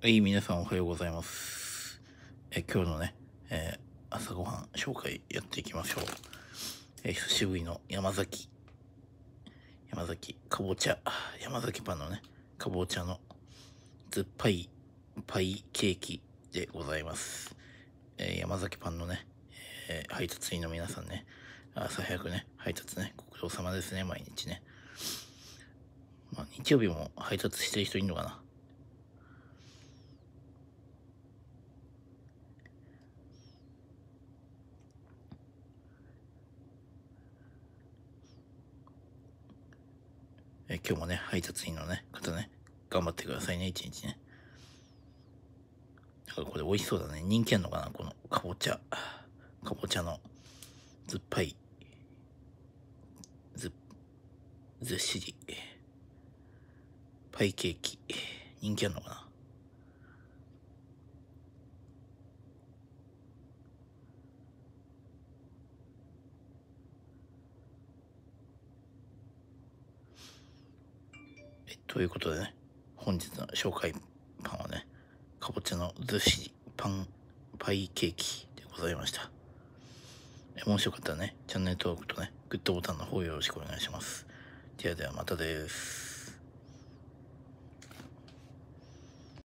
はい、皆さんおはようございます。え今日のね、えー、朝ごはん紹介やっていきましょう。えー、久しぶりの山崎、山崎、かぼちゃ、山崎パンのね、かぼちゃの酸っぱいパイケーキでございます。えー、山崎パンのね、え配達員の皆さんね、朝早くね、配達ね、ご苦労様ですね、毎日ね。まあ、日曜日も配達してる人いるのかな。え今日もね、配達員のね、方ね、頑張ってくださいね、一日ね。かこれ美味しそうだね。人気あんのかなこのかぼちゃ。かぼちゃの酸っぱい、ず、ずっしり、パイケーキ。人気あんのかなえということでね、本日の紹介パンはね、かぼちゃのずっしりパンパイケーキでございました。えもしよかったらね、チャンネル登録とね、グッドボタンの方よろしくお願いします。ではではまたです。